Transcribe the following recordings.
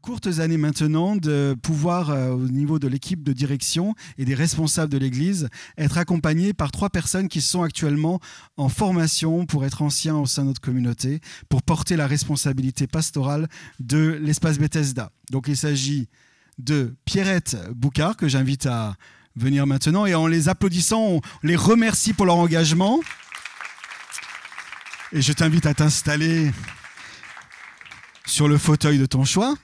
courtes années maintenant de pouvoir, euh, au niveau de l'équipe de direction et des responsables de l'Église, être accompagné par trois personnes qui sont actuellement en formation pour être anciens au sein de notre communauté, pour porter la responsabilité pastorale de l'espace Bethesda. Donc il s'agit de Pierrette Boucard, que j'invite à venir maintenant, et en les applaudissant, on les remercie pour leur engagement. Et je t'invite à t'installer sur le fauteuil de ton choix.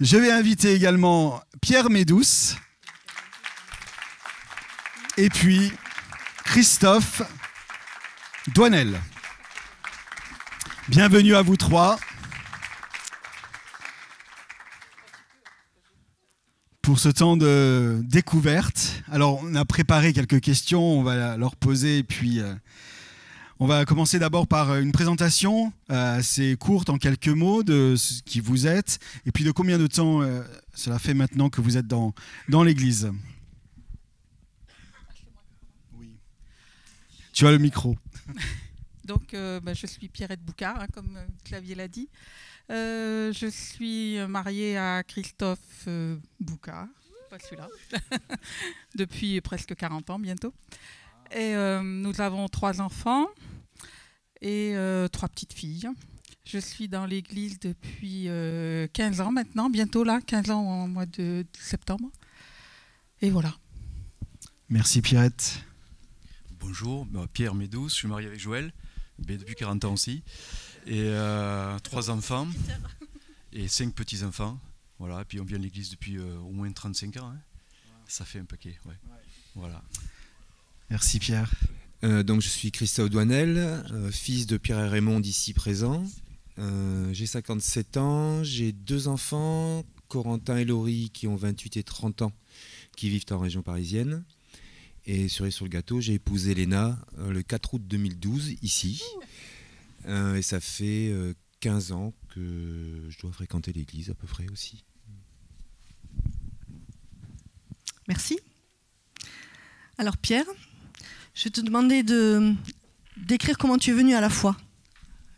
Je vais inviter également Pierre Médouce. Et puis Christophe Douanel. Bienvenue à vous trois. pour ce temps de découverte. Alors, on a préparé quelques questions, on va leur poser, et puis euh, on va commencer d'abord par euh, une présentation euh, assez courte, en quelques mots, de ce qui vous êtes, et puis de combien de temps euh, cela fait maintenant que vous êtes dans, l'Église. Tu as le micro. Donc, bah, je suis Pierrette Boucard, hein, comme Clavier l'a dit. je suis mariée à Christophe Boucard, pas celui-là, depuis presque 40 ans bientôt. Et euh, nous avons trois enfants et euh, trois petites filles. Je suis dans l'église depuis 15 euh, ans maintenant, bientôt là, 15 ans au mois de, septembre. Et voilà. Merci Pierrette. Bonjour, bah, Pierre Médou, je suis marié avec Joël, depuis 40 ans aussi. Et trois enfants et cinq petits-enfants. Voilà, et puis on vient à l'église depuis au moins 35 ans. Hein. Ça fait un paquet, Voilà. Merci Pierre. Euh, donc je suis Christophe Douanel, euh, fils de Pierre et Raymond ici présent. Euh, j'ai 57 ans, j'ai deux enfants, Corentin et Laurie qui ont 28 et 30 ans, qui vivent en région parisienne. Et sur, sur le gâteau, j'ai épousé Léna le 4 août 2012 ici. et ça fait 15 ans que je dois fréquenter l'église à peu près aussi. Merci. Alors Pierre, je vais te demander de décrire comment tu es venu à la foi,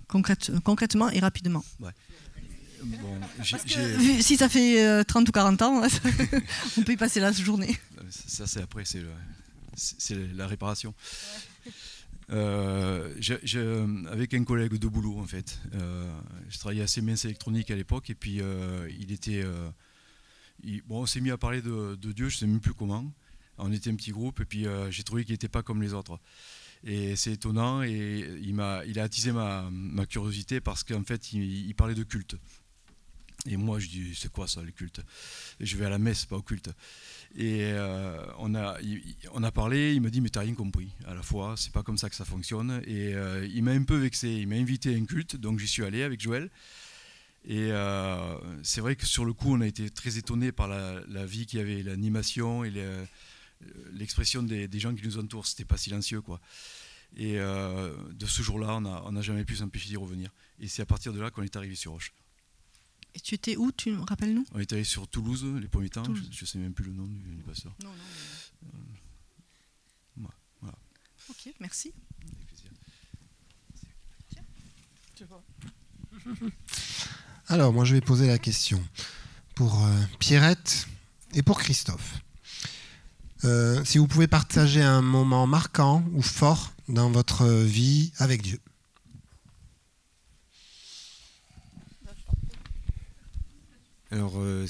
concrètement et rapidement. si ça fait 30 euh, ou 40 ans, on peut y passer la journée. Ça, c'est après, c'est, la réparation. Euh, avec un collègue de boulot, en fait, euh, je travaillais assez mince électronique à l'époque, et puis il était. bon, on s'est mis à parler de, de Dieu, je ne sais même plus comment. On était un petit groupe et puis euh, j'ai trouvé qu'il n'était pas comme les autres. Et c'est étonnant et il a, il a attisé ma, curiosité parce qu'en fait, il, parlait de culte. Et moi, je dis, c'est quoi ça, le culte Je vais à la messe, pas au culte. Et euh, on, a, on a parlé, il me dit, mais t'as rien compris à la fois, c'est pas comme ça que ça fonctionne. Et euh, il m'a un peu vexé, il m'a invité à un culte, donc j'y suis allé avec Joël. Et c'est vrai que sur le coup, on a été très étonné par la, vie qu'il y avait, l'animation et euh, l'expression des, gens qui nous entourent, c'était pas silencieux, quoi. Et euh, de ce jour-là, on n'a jamais pu s'empêcher d'y revenir. Et c'est à partir de là qu'on est arrivé sur Roche. Et tu étais où, tu me rappelles nous On est allé sur Toulouse les premiers temps, je ne sais même plus le nom du, pasteur. Non, non, euh, voilà. Ok, merci. Alors, moi, je vais poser la question pour Pierrette et pour Christophe. Euh, si vous pouvez partager un moment marquant ou fort dans votre vie avec Dieu. Alors, euh,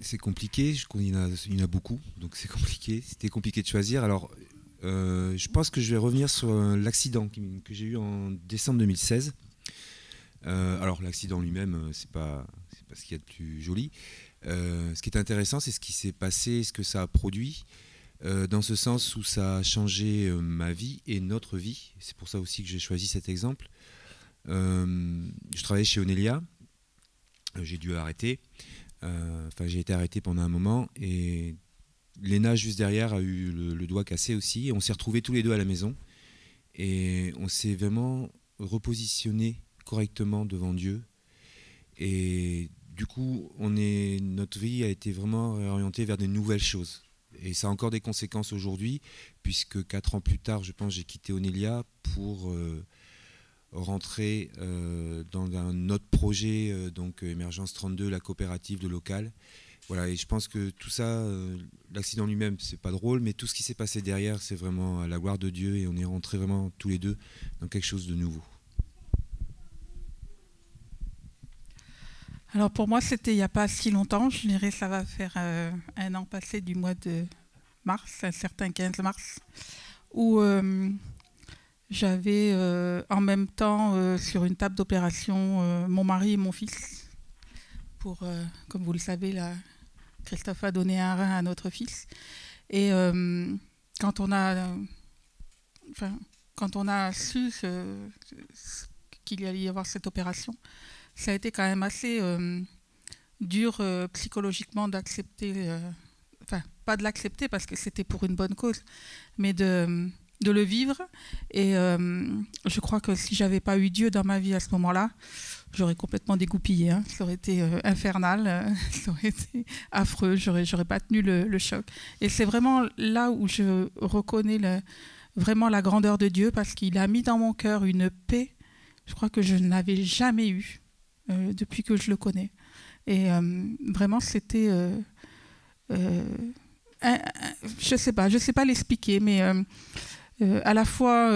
c'est compliqué, il, y en a, beaucoup, donc c'est compliqué, c'était compliqué de choisir. Alors, euh, je pense que je vais revenir sur l'accident que j'ai eu en décembre 2016. alors l'accident lui-même, c'est pas, pas ce qu'il y a de plus joli, euh, ce qui est intéressant, c'est ce qui s'est passé, ce que ça a produit. Euh, dans ce sens où ça a changé euh, ma vie et notre vie. C'est pour ça aussi que j'ai choisi cet exemple. je travaillais chez Onelia, j'ai dû arrêter. Enfin, j'ai été arrêté pendant un moment et l'ENA juste derrière, a eu le, doigt cassé aussi. Et on s'est retrouvés tous les deux à la maison et on s'est vraiment repositionné correctement devant Dieu. Et du coup, on est, notre vie a été vraiment orientée vers de nouvelles choses. Et ça a encore des conséquences aujourd'hui, puisque quatre ans plus tard, je pense, j'ai quitté Onelia pour euh, rentrer euh, dans un autre projet, euh, donc Émergence 32, la coopérative, de local. Voilà, et je pense que tout ça, l'accident lui-même, c'est pas drôle, mais tout ce qui s'est passé derrière, c'est vraiment à la gloire de Dieu, et on est rentré vraiment tous les deux dans quelque chose de nouveau. Alors pour moi, c'était il n'y a pas si longtemps. Je dirais ça va faire euh, un an passé du mois de mars, un certain 15 mars, où euh, j'avais euh, en même temps sur une table d'opération mon mari et mon fils. Pour, comme vous le savez, Christophe a donné un rein à notre fils. Et quand on a, quand on a su qu'il allait y avoir cette opération, ça a été quand même assez euh, dur euh, psychologiquement d'accepter, euh, enfin, pas de l'accepter parce que c'était pour une bonne cause, mais de, le vivre. Et je crois que si j'avais pas eu Dieu dans ma vie à ce moment-là, j'aurais complètement découpillé hein. Ça aurait été infernal, ça aurait été affreux, j'aurais, j'aurais pas tenu le, choc. Et c'est vraiment là où je reconnais le vraiment la grandeur de Dieu parce qu'il a mis dans mon cœur une paix, je crois que je n'avais jamais eu euh, depuis que je le connais. Et euh, vraiment, c'était... Euh, je sais pas, je sais pas l'expliquer, mais à la fois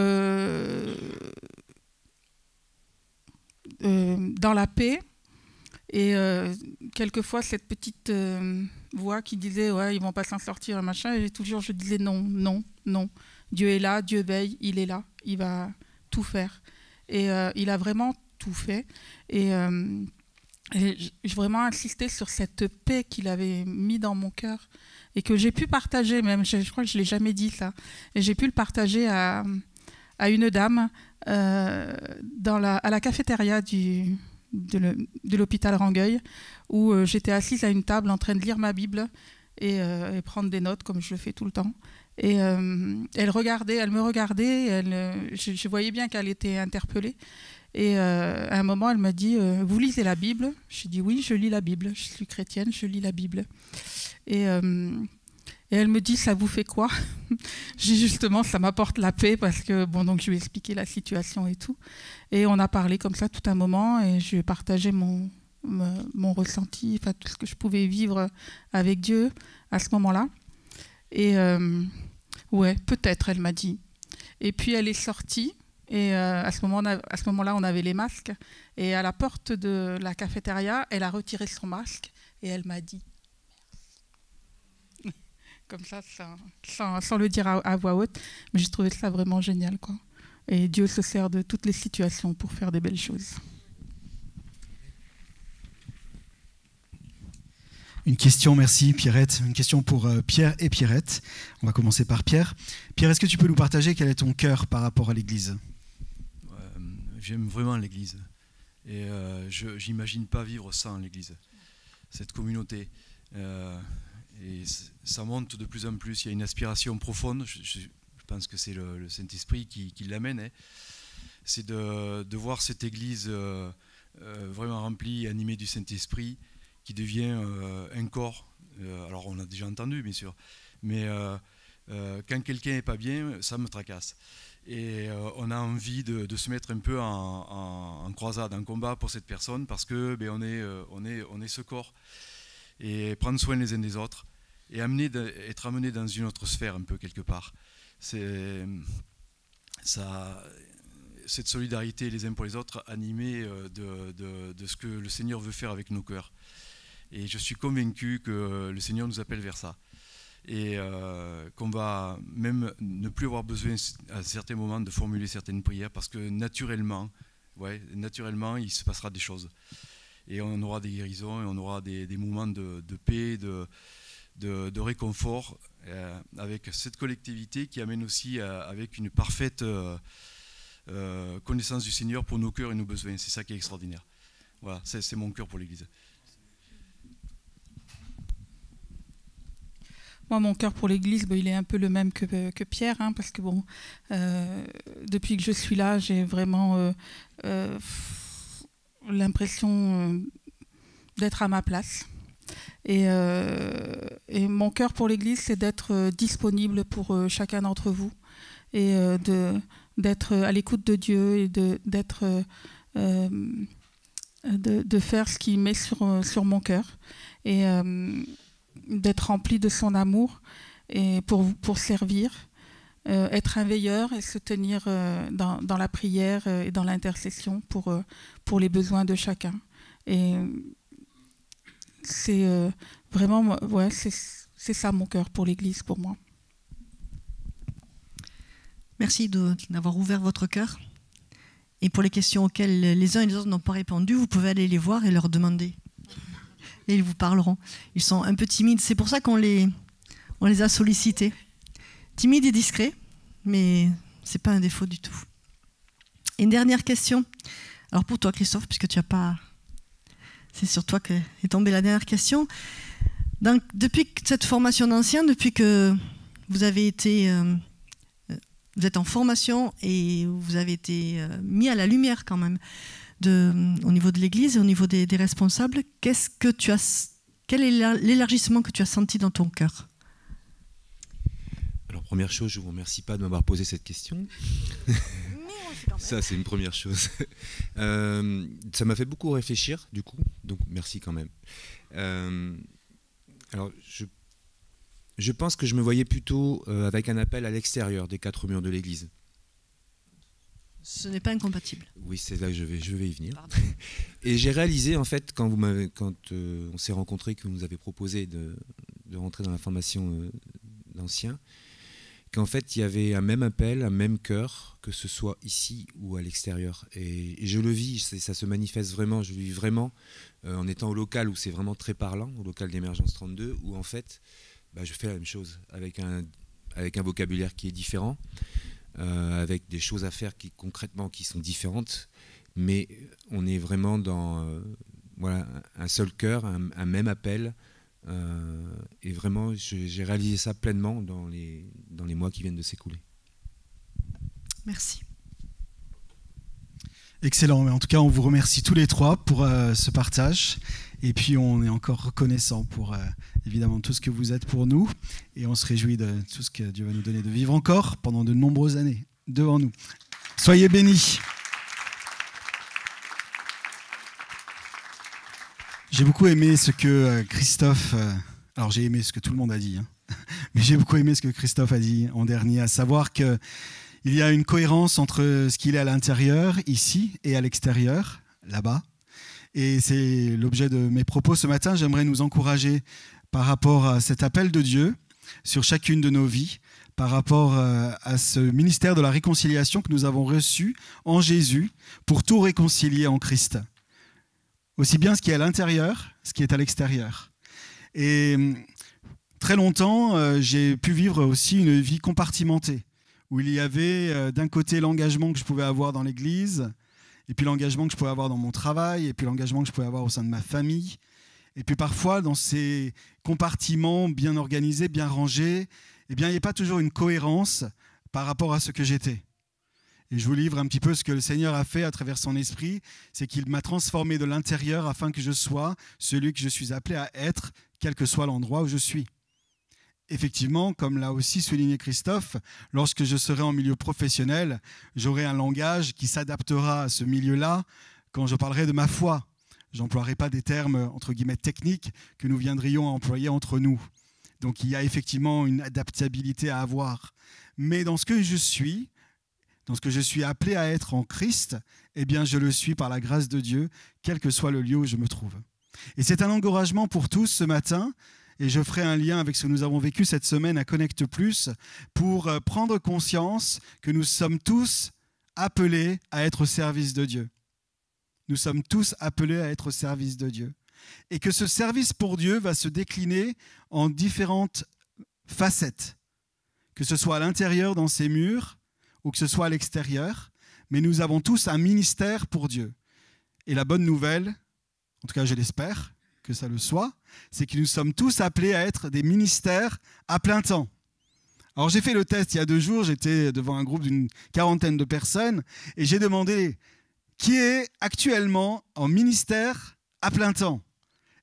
dans la paix et quelquefois cette petite voix qui disait ouais ils vont pas s'en sortir machin et toujours je disais non non non Dieu est là Dieu veille il est là il va tout faire et il a vraiment tout fait. Et, euh, je j'ai vraiment insisté sur cette paix qu'il avait mis dans mon cœur et que j'ai pu partager, même, je, crois que je ne l'ai jamais dit ça, et j'ai pu le partager à, à une dame euh, dans la, à la cafétéria du, de l'hôpital Rangueil, où euh, j'étais assise à une table en train de lire ma Bible et, prendre des notes, comme je le fais tout le temps. Et elle regardait, elle me regardait, elle, je, voyais bien qu'elle était interpellée. Et euh, à un moment, elle m'a dit euh, Vous lisez la Bible Je lui ai dit Oui, je lis la Bible. Je suis chrétienne, je lis la Bible. Euh, et, elle me dit Ça vous fait quoi J'ai justement, ça m'apporte la paix parce que, bon, donc je lui ai expliqué la situation et tout. Et on a parlé comme ça tout un moment et je lui ai partagé mon, mon ressenti, enfin tout ce que je pouvais vivre avec Dieu à ce moment-là. Et ouais, peut-être, elle m'a dit. Et puis elle est sortie et euh, à ce moment-là, on avait les masques. Et à la porte de la cafétéria, elle a retiré son masque et elle m'a dit Comme ça, sans, le dire à, voix haute. Mais j'ai trouvé ça vraiment génial. Quoi. Et Dieu se sert de toutes les situations pour faire des belles choses. Une question, merci Pierrette. Une question pour euh, Pierre et Pierrette. On va commencer par Pierre. Pierre, est-ce que tu peux nous partager quel est ton cœur par rapport à l'Église j'aime vraiment l'Église. Et euh, je n'imagine pas vivre sans l'Église, cette communauté. Euh, et ça monte de plus en plus. Il y a une aspiration profonde. Je, pense que c'est le, Saint-Esprit qui, l'amène. Hein. C'est de, voir cette Église euh, vraiment remplie, animée du Saint-Esprit, qui devient un corps. alors on l'a déjà entendu, bien sûr. Mais quand quelqu'un n'est pas bien, ça me tracasse. Et euh, on a envie de, se mettre un peu en, croisade, en combat pour cette personne, parce que ben, on, est, euh, on, est, on est ce corps. Et prendre soin les uns des autres, et être amené dans une autre sphère, un peu quelque part. C'est ça cette solidarité les uns pour les autres animée euh, de, de, ce que le Seigneur veut faire avec nos cœurs. Et je suis convaincu que le Seigneur nous appelle vers ça et euh, qu'on va même ne plus avoir besoin à certains moments de formuler certaines prières parce que naturellement, ouais, naturellement, il se passera des choses. Et on aura des guérisons et on aura des, moments de, paix, de, de, réconfort euh, avec cette collectivité qui amène aussi euh, avec une parfaite connaissance du Seigneur pour nos cœurs et nos besoins. C'est ça qui est extraordinaire. Voilà, c'est mon cœur pour l'Église. Moi, mon cœur pour l'Église, bah, il est un peu le même que, euh, Pierre, hein, parce que bon, euh, depuis que je suis là, j'ai vraiment euh, l'impression d'être à ma place. Et, mon cœur pour l'Église, c'est d'être disponible pour chacun d'entre vous et d'être à l'écoute de Dieu et de, faire ce qui met sur, sur mon cœur d'être rempli de son amour et pour, pour servir, euh, être un veilleur et se tenir euh, dans, dans, la prière euh, et dans l'intercession pour, pour les besoins de chacun. Et c'est vraiment, c'est ça mon cœur pour l'Église, pour moi. Merci d'avoir ouvert votre cœur. Et pour les questions auxquelles les uns et les autres n'ont pas répondu, vous pouvez aller les voir et leur demander et ils vous parleront. Ils sont un peu timides. C'est pour ça qu'on les, a sollicités. Timides et discrets, mais ce n'est pas un défaut du tout. une dernière question. Alors pour toi, Christophe, puisque tu n'as pas. C'est sur toi qu'est tombée la dernière question. Donc, depuis cette formation d'anciens, depuis que vous avez été. Euh, euh, vous êtes en formation et vous avez été euh, mis à la lumière quand même au niveau de l'Église et au niveau des, responsables, qu'est-ce que tu as, quel est l'élargissement que tu as senti dans ton cœur Alors première chose, je vous remercie pas de m'avoir posé cette question. Ça, c'est une première chose. Euh, ça m'a fait beaucoup réfléchir, du coup, donc merci quand même. Euh, alors, je, pense que je me voyais plutôt euh, avec un appel à l'extérieur des quatre murs de l'Église. Ce n'est pas incompatible. Oui, c'est là que je vais, je vais y venir. Et j'ai réalisé, en fait, quand, vous m'avez, quand euh, on s'est rencontrés, que vous nous avez proposé de, rentrer dans la formation euh, d'anciens, qu'en fait, il y avait un même appel, un même cœur, que ce soit ici ou à l'extérieur. Et, je le vis, ça se manifeste vraiment, je le vis vraiment, euh, en étant au local où c'est vraiment très parlant, au local d'émergence 32, où en fait, bah, je fais la même chose, avec un, avec un vocabulaire qui est différent. Euh, avec des choses à faire qui concrètement qui sont différentes, mais on est vraiment dans euh, voilà, un seul cœur, un, même appel. Euh, et vraiment, j'ai réalisé ça pleinement dans les, dans les mois qui viennent de s'écouler. Merci. Excellent. En tout cas, on vous remercie tous les trois pour ce partage. Et puis on est encore reconnaissant pour euh, évidemment tout ce que vous êtes pour nous. Et on se réjouit de tout ce que Dieu va nous donner de vivre encore pendant de nombreuses années devant nous. Soyez bénis. J'ai beaucoup aimé ce que euh, Christophe... Euh, alors j'ai aimé ce que tout le monde a dit, hein. mais j'ai beaucoup aimé ce que Christophe a dit en dernier, à savoir que... Il y a une cohérence entre ce qu'il est à l'intérieur, ici, et à l'extérieur, là-bas, et c'est l'objet de mes propos ce matin. J'aimerais nous encourager par rapport à cet appel de Dieu sur chacune de nos vies, par rapport euh, à ce ministère de la réconciliation que nous avons reçu en Jésus pour tout réconcilier en Christ. Aussi bien ce qui est à l'intérieur, ce qui est à l'extérieur. Et hum, très longtemps, euh, j'ai pu vivre aussi une vie compartimentée, où il y avait euh, d'un côté l'engagement que je pouvais avoir dans l'Église, et puis l'engagement que je pouvais avoir dans mon travail, et puis l'engagement que je pouvais avoir au sein de ma famille. Et puis parfois, dans ces compartiments bien organisés, bien rangés, eh bien, il n'y a pas toujours une cohérence par rapport à ce que j'étais. Et je vous livre un petit peu ce que le Seigneur a fait à travers son esprit, c'est qu'il m'a transformé de l'intérieur afin que je sois celui que je suis appelé à être, quel que soit l'endroit où je suis effectivement, comme l'a aussi souligné Christophe, lorsque je serai en milieu professionnel, j'aurai un langage qui s'adaptera à ce milieu-là quand je parlerai de ma foi. J'emploierai pas des termes entre guillemets techniques que nous viendrions à employer entre nous. Donc il y a effectivement une adaptabilité à avoir. Mais dans ce que je suis, dans ce que je suis appelé à être en Christ, eh bien je le suis par la grâce de Dieu, quel que soit le lieu où je me trouve. Et c'est un encouragement pour tous ce matin et je ferai un lien avec ce que nous avons vécu cette semaine à Connect Plus pour euh, prendre conscience que nous sommes tous appelés à être au service de Dieu. Nous sommes tous appelés à être au service de Dieu. Et que ce service pour Dieu va se décliner en différentes facettes, que ce soit à l'intérieur dans ces murs ou que ce soit à l'extérieur, mais nous avons tous un ministère pour Dieu. Et la bonne nouvelle, en tout cas je l'espère, que ça le soit, c'est que nous sommes tous appelés à être des ministères à plein temps. Alors j'ai fait le test il y a deux jours, j'étais devant un groupe d'une quarantaine de personnes et j'ai demandé qui est actuellement en ministère à plein temps.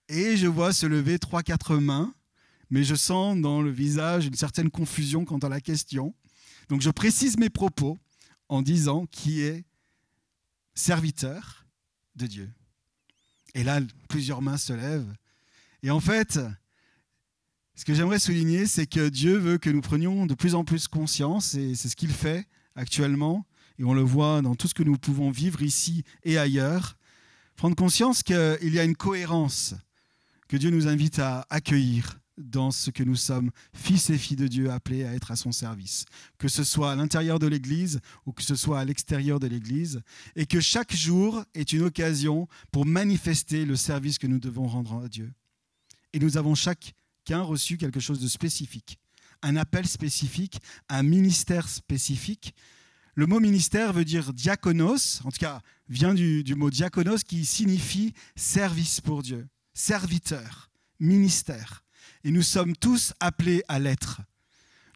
Et je vois se lever trois, quatre mains, mais je sens dans le visage une certaine confusion quant à la question. Donc je précise mes propos en disant qui est serviteur de Dieu. Et là, plusieurs mains se lèvent. Et en fait, ce que j'aimerais souligner, c'est que Dieu veut que nous prenions de plus en plus conscience, et c'est ce qu'il fait actuellement, et on le voit dans tout ce que nous pouvons vivre ici et ailleurs, prendre conscience qu'il y a une cohérence que Dieu nous invite à accueillir dans ce que nous sommes, fils et filles de Dieu, appelés à être à son service, que ce soit à l'intérieur de l'Église ou que ce soit à l'extérieur de l'Église, et que chaque jour est une occasion pour manifester le service que nous devons rendre à Dieu. Et nous avons chacun reçu quelque chose de spécifique, un appel spécifique, un ministère spécifique. Le mot ministère veut dire diaconos, en tout cas vient du, mot diaconos qui signifie service pour Dieu, serviteur, ministère et nous sommes tous appelés à l'être.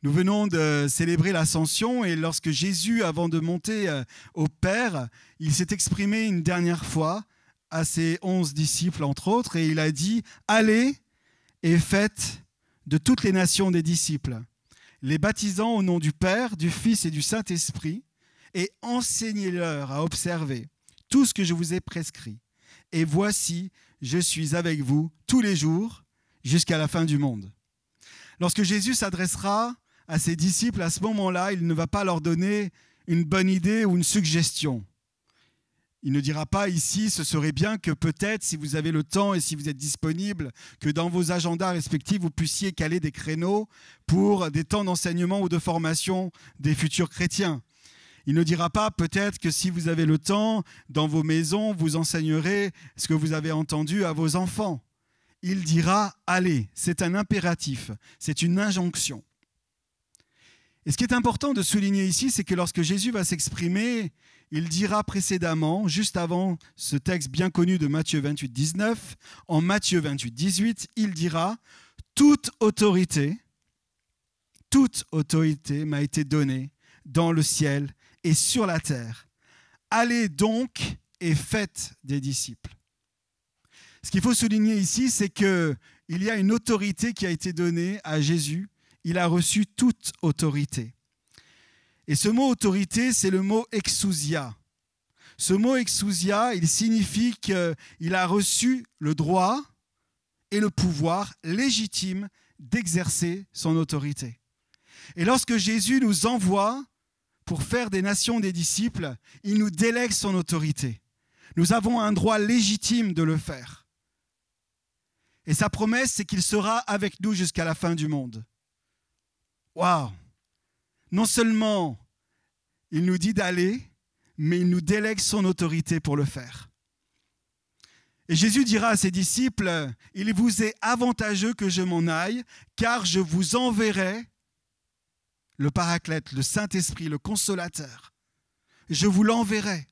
Nous venons de célébrer l'ascension et lorsque Jésus, avant de monter euh, au Père, il s'est exprimé une dernière fois à ses onze disciples, entre autres, et il a dit, allez et faites de toutes les nations des disciples, les baptisant au nom du Père, du Fils et du Saint-Esprit, et enseignez-leur à observer tout ce que je vous ai prescrit. Et voici, je suis avec vous tous les jours jusqu'à la fin du monde. Lorsque Jésus s'adressera à ses disciples à ce moment-là, il ne va pas leur donner une bonne idée ou une suggestion. Il ne dira pas ici, ce serait bien que peut-être, si vous avez le temps et si vous êtes disponible, que dans vos agendas respectifs, vous puissiez caler des créneaux pour des temps d'enseignement ou de formation des futurs chrétiens. Il ne dira pas peut-être que si vous avez le temps, dans vos maisons, vous enseignerez ce que vous avez entendu à vos enfants il dira allez. C'est un impératif, c'est une injonction. Et ce qui est important de souligner ici, c'est que lorsque Jésus va s'exprimer, il dira précédemment, juste avant ce texte bien connu de Matthieu 28, 19, en Matthieu 28, 18, il dira, toute autorité, toute autorité m'a été donnée dans le ciel et sur la terre. Allez donc et faites des disciples. Ce qu'il faut souligner ici, c'est qu'il y a une autorité qui a été donnée à Jésus. Il a reçu toute autorité. Et ce mot autorité, c'est le mot exousia. Ce mot exousia, il signifie qu'il a reçu le droit et le pouvoir légitime d'exercer son autorité. Et lorsque Jésus nous envoie pour faire des nations des disciples, il nous délègue son autorité. Nous avons un droit légitime de le faire. Et sa promesse, c'est qu'il sera avec nous jusqu'à la fin du monde. Waouh Non seulement il nous dit d'aller, mais il nous délègue son autorité pour le faire. Et Jésus dira à ses disciples, Il vous est avantageux que je m'en aille, car je vous enverrai le Paraclète, le Saint-Esprit, le Consolateur. Je vous l'enverrai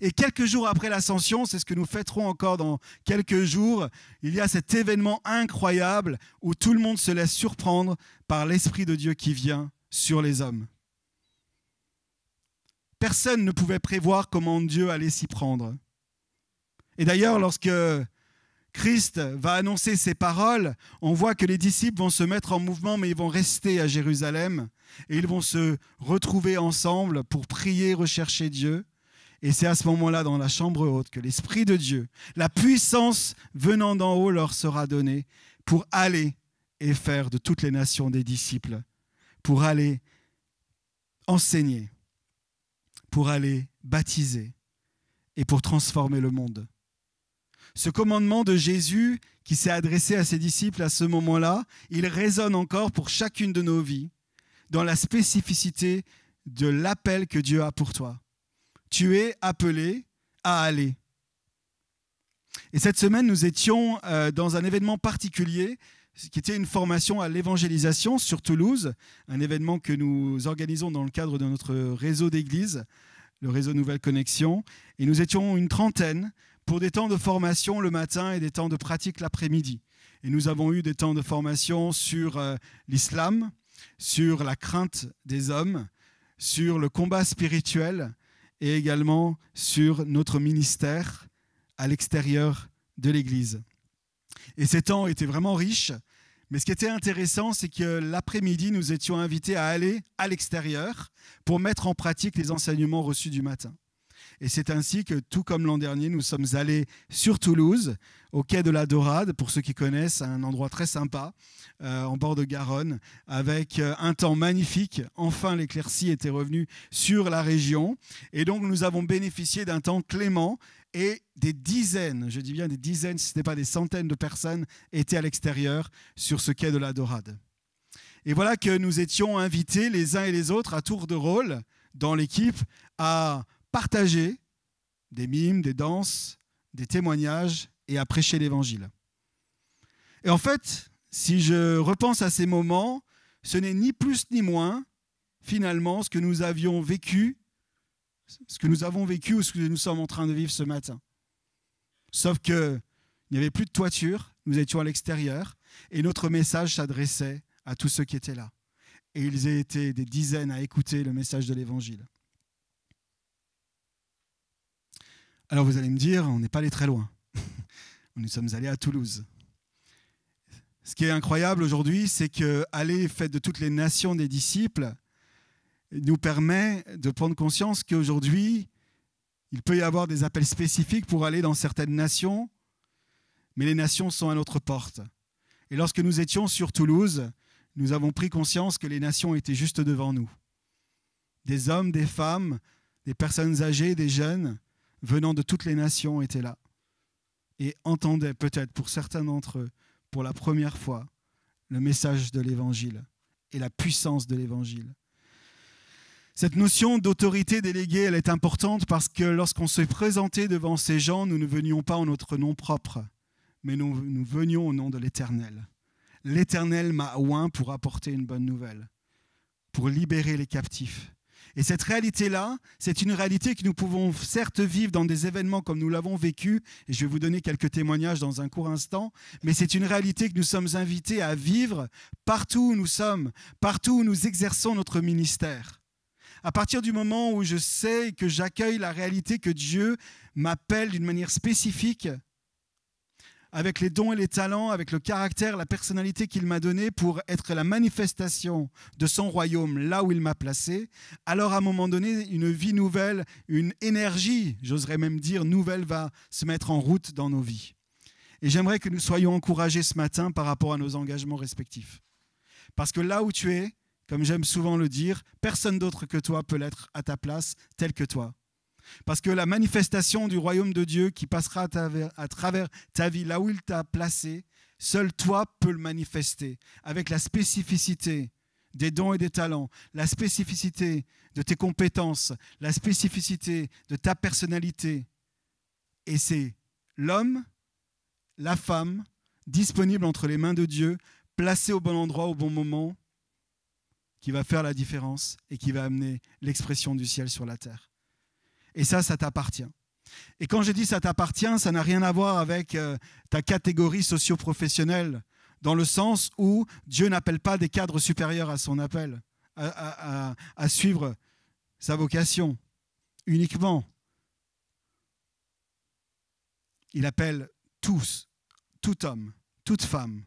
et quelques jours après l'ascension, c'est ce que nous fêterons encore dans quelques jours, il y a cet événement incroyable où tout le monde se laisse surprendre par l'Esprit de Dieu qui vient sur les hommes. Personne ne pouvait prévoir comment Dieu allait s'y prendre. Et d'ailleurs, lorsque Christ va annoncer ses paroles, on voit que les disciples vont se mettre en mouvement, mais ils vont rester à Jérusalem et ils vont se retrouver ensemble pour prier, rechercher Dieu. Et c'est à ce moment-là, dans la chambre haute, que l'Esprit de Dieu, la puissance venant d'en haut, leur sera donnée pour aller et faire de toutes les nations des disciples, pour aller enseigner, pour aller baptiser et pour transformer le monde. Ce commandement de Jésus qui s'est adressé à ses disciples à ce moment-là, il résonne encore pour chacune de nos vies dans la spécificité de l'appel que Dieu a pour toi tu es appelé à aller. Et cette semaine, nous étions euh, dans un événement particulier qui était une formation à l'évangélisation sur Toulouse, un événement que nous organisons dans le cadre de notre réseau d'églises, le réseau Nouvelle Connexion. Et nous étions une trentaine pour des temps de formation le matin et des temps de pratique l'après-midi. Et nous avons eu des temps de formation sur euh, l'islam, sur la crainte des hommes, sur le combat spirituel, et également sur notre ministère à l'extérieur de l'Église. Et ces temps étaient vraiment riches, mais ce qui était intéressant, c'est que l'après-midi, nous étions invités à aller à l'extérieur pour mettre en pratique les enseignements reçus du matin. Et c'est ainsi que, tout comme l'an dernier, nous sommes allés sur Toulouse, au quai de la Dorade, pour ceux qui connaissent, un endroit très sympa, euh, en bord de Garonne, avec euh, un temps magnifique. Enfin, l'éclaircie était revenue sur la région. Et donc, nous avons bénéficié d'un temps clément et des dizaines, je dis bien des dizaines, si ce n'est pas des centaines de personnes, étaient à l'extérieur sur ce quai de la Dorade. Et voilà que nous étions invités les uns et les autres à tour de rôle dans l'équipe à partager des mimes, des danses, des témoignages et à prêcher l'évangile. Et en fait, si je repense à ces moments, ce n'est ni plus ni moins finalement ce que nous avions vécu, ce que nous avons vécu ou ce que nous sommes en train de vivre ce matin. Sauf que il n'y avait plus de toiture, nous étions à l'extérieur et notre message s'adressait à tous ceux qui étaient là. Et ils étaient des dizaines à écouter le message de l'évangile. Alors vous allez me dire, on n'est pas allé très loin. Nous sommes allés à Toulouse. Ce qui est incroyable aujourd'hui, c'est que aller fait de toutes les nations des disciples nous permet de prendre conscience qu'aujourd'hui, il peut y avoir des appels spécifiques pour aller dans certaines nations, mais les nations sont à notre porte. Et lorsque nous étions sur Toulouse, nous avons pris conscience que les nations étaient juste devant nous. Des hommes, des femmes, des personnes âgées, des jeunes, venant de toutes les nations étaient là et entendaient peut-être pour certains d'entre eux pour la première fois le message de l'Évangile et la puissance de l'Évangile. Cette notion d'autorité déléguée, elle est importante parce que lorsqu'on se présentait devant ces gens, nous ne venions pas en notre nom propre, mais nous, venions au nom de l'Éternel. L'Éternel m'a oint pour apporter une bonne nouvelle, pour libérer les captifs, et cette réalité-là, c'est une réalité que nous pouvons certes vivre dans des événements comme nous l'avons vécu, et je vais vous donner quelques témoignages dans un court instant, mais c'est une réalité que nous sommes invités à vivre partout où nous sommes, partout où nous exerçons notre ministère. À partir du moment où je sais que j'accueille la réalité que Dieu m'appelle d'une manière spécifique, avec les dons et les talents, avec le caractère, la personnalité qu'il m'a donné pour être la manifestation de son royaume là où il m'a placé, alors à un moment donné, une vie nouvelle, une énergie, j'oserais même dire nouvelle, va se mettre en route dans nos vies. Et j'aimerais que nous soyons encouragés ce matin par rapport à nos engagements respectifs. Parce que là où tu es, comme j'aime souvent le dire, personne d'autre que toi peut l'être à ta place, tel que toi. Parce que la manifestation du royaume de Dieu qui passera à travers, ta vie, là où il t'a placé, seul toi peux le manifester, avec la spécificité des dons et des talents, la spécificité de tes compétences, la spécificité de ta personnalité. Et c'est l'homme, la femme, disponible entre les mains de Dieu, placé au bon endroit au bon moment, qui va faire la différence et qui va amener l'expression du ciel sur la terre. Et ça, ça t'appartient. Et quand je dis ça t'appartient, ça n'a rien à voir avec euh, ta catégorie socio-professionnelle, dans le sens où Dieu n'appelle pas des cadres supérieurs à son appel, à suivre sa vocation uniquement. Il appelle tous, tout homme, toute femme.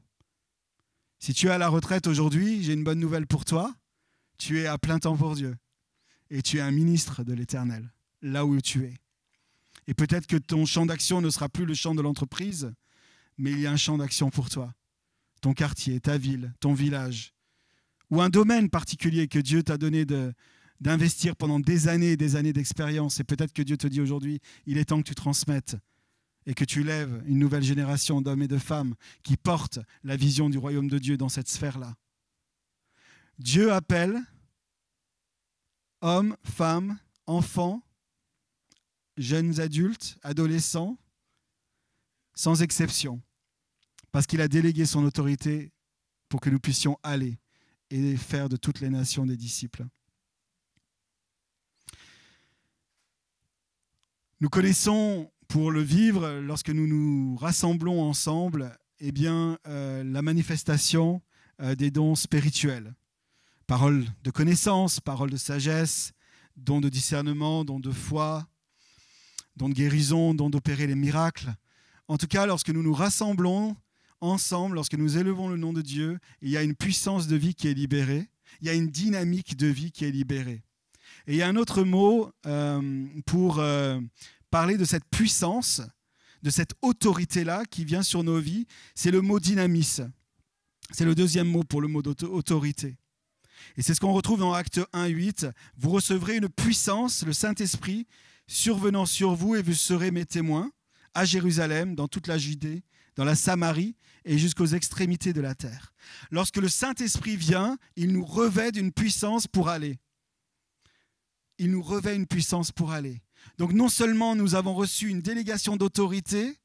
Si tu es à la retraite aujourd'hui, j'ai une bonne nouvelle pour toi. Tu es à plein temps pour Dieu. Et tu es un ministre de l'Éternel là où tu es. Et peut-être que ton champ d'action ne sera plus le champ de l'entreprise, mais il y a un champ d'action pour toi. Ton quartier, ta ville, ton village, ou un domaine particulier que Dieu t'a donné d'investir pendant des années et des années d'expérience. Et peut-être que Dieu te dit aujourd'hui, il est temps que tu transmettes et que tu lèves une nouvelle génération d'hommes et de femmes qui portent la vision du royaume de Dieu dans cette sphère-là. Dieu appelle hommes, femmes, enfants jeunes adultes, adolescents, sans exception, parce qu'il a délégué son autorité pour que nous puissions aller et faire de toutes les nations des disciples. Nous connaissons pour le vivre, lorsque nous nous rassemblons ensemble, eh bien, euh, la manifestation euh, des dons spirituels. Paroles de connaissance, paroles de sagesse, dons de discernement, dons de foi, dont de guérison, dont d'opérer les miracles. En tout cas, lorsque nous nous rassemblons ensemble, lorsque nous élevons le nom de Dieu, il y a une puissance de vie qui est libérée, il y a une dynamique de vie qui est libérée. Et il y a un autre mot euh, pour euh, parler de cette puissance, de cette autorité-là qui vient sur nos vies, c'est le mot dynamis. C'est le deuxième mot pour le mot d'autorité. Et c'est ce qu'on retrouve dans Acte 8. « Vous recevrez une puissance, le Saint-Esprit, survenant sur vous, et vous serez mes témoins à Jérusalem, dans toute la Judée, dans la Samarie et jusqu'aux extrémités de la terre. Lorsque le Saint-Esprit vient, il nous revêt d'une puissance pour aller. Il nous revêt une puissance pour aller. Donc non seulement nous avons reçu une délégation d'autorité,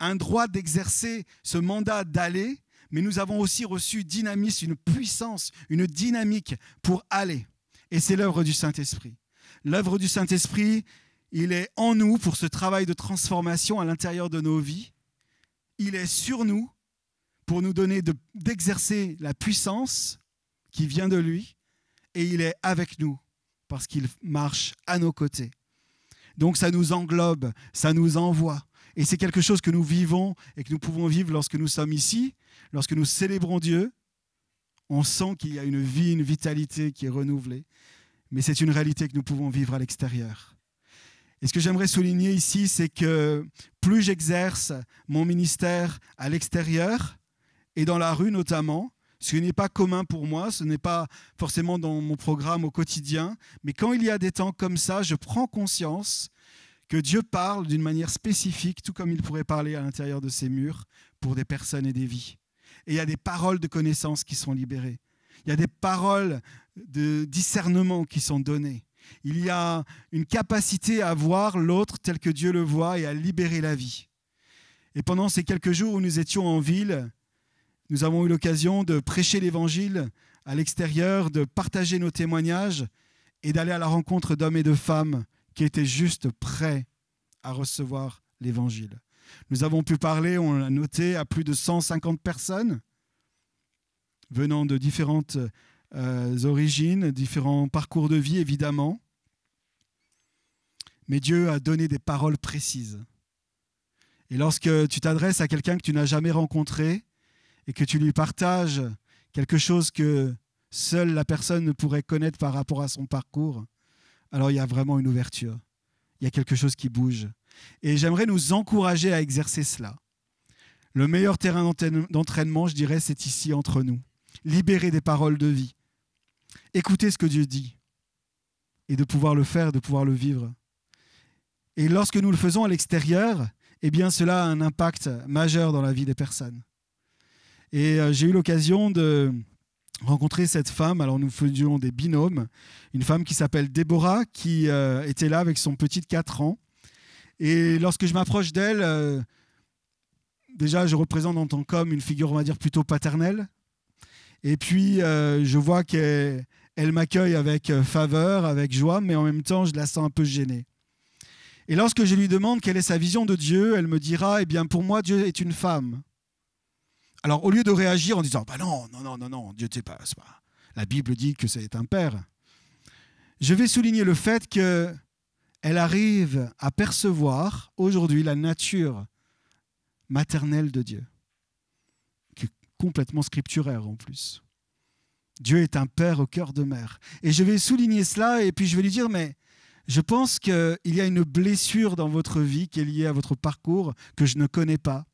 un droit d'exercer ce mandat d'aller, mais nous avons aussi reçu dynamisme, une puissance, une dynamique pour aller. Et c'est l'œuvre du Saint-Esprit. L'œuvre du Saint-Esprit, il est en nous pour ce travail de transformation à l'intérieur de nos vies. Il est sur nous pour nous donner d'exercer la puissance qui vient de lui. Et il est avec nous parce qu'il marche à nos côtés. Donc ça nous englobe, ça nous envoie. Et c'est quelque chose que nous vivons et que nous pouvons vivre lorsque nous sommes ici, lorsque nous célébrons Dieu. On sent qu'il y a une vie, une vitalité qui est renouvelée. Mais c'est une réalité que nous pouvons vivre à l'extérieur. Et ce que j'aimerais souligner ici, c'est que plus j'exerce mon ministère à l'extérieur et dans la rue notamment, ce qui n'est pas commun pour moi, ce n'est pas forcément dans mon programme au quotidien, mais quand il y a des temps comme ça, je prends conscience que Dieu parle d'une manière spécifique, tout comme il pourrait parler à l'intérieur de ses murs, pour des personnes et des vies. Et il y a des paroles de connaissances qui sont libérées, il y a des paroles de discernement qui sont données. Il y a une capacité à voir l'autre tel que Dieu le voit et à libérer la vie. Et pendant ces quelques jours où nous étions en ville, nous avons eu l'occasion de prêcher l'Évangile à l'extérieur, de partager nos témoignages et d'aller à la rencontre d'hommes et de femmes qui étaient juste prêts à recevoir l'Évangile. Nous avons pu parler, on l'a noté, à plus de 150 personnes venant de différentes euh, origines, différents parcours de vie, évidemment. Mais Dieu a donné des paroles précises. Et lorsque tu t'adresses à quelqu'un que tu n'as jamais rencontré et que tu lui partages quelque chose que seule la personne ne pourrait connaître par rapport à son parcours, alors il y a vraiment une ouverture. Il y a quelque chose qui bouge. Et j'aimerais nous encourager à exercer cela. Le meilleur terrain d'entraînement, je dirais, c'est ici entre nous. Libérer des paroles de vie, Écoutez ce que Dieu dit et de pouvoir le faire, de pouvoir le vivre. Et lorsque nous le faisons à l'extérieur, eh bien cela a un impact majeur dans la vie des personnes. Et euh, j'ai eu l'occasion de rencontrer cette femme, alors nous faisions des binômes, une femme qui s'appelle Déborah, qui euh, était là avec son petit de 4 ans. Et lorsque je m'approche d'elle, euh, déjà je représente en tant qu'homme une figure, on va dire, plutôt paternelle, et puis, euh, je vois qu'elle m'accueille avec euh, faveur, avec joie, mais en même temps, je la sens un peu gênée. Et lorsque je lui demande quelle est sa vision de Dieu, elle me dira, eh bien, pour moi, Dieu est une femme. Alors, au lieu de réagir en disant, bah non, non, non, non, non, Dieu, ne pas, pas. La Bible dit que c'est un père. Je vais souligner le fait que elle arrive à percevoir aujourd'hui la nature maternelle de Dieu complètement scripturaire en plus. Dieu est un père au cœur de mère. Et je vais souligner cela et puis je vais lui dire, mais je pense qu'il y a une blessure dans votre vie qui est liée à votre parcours que je ne connais pas,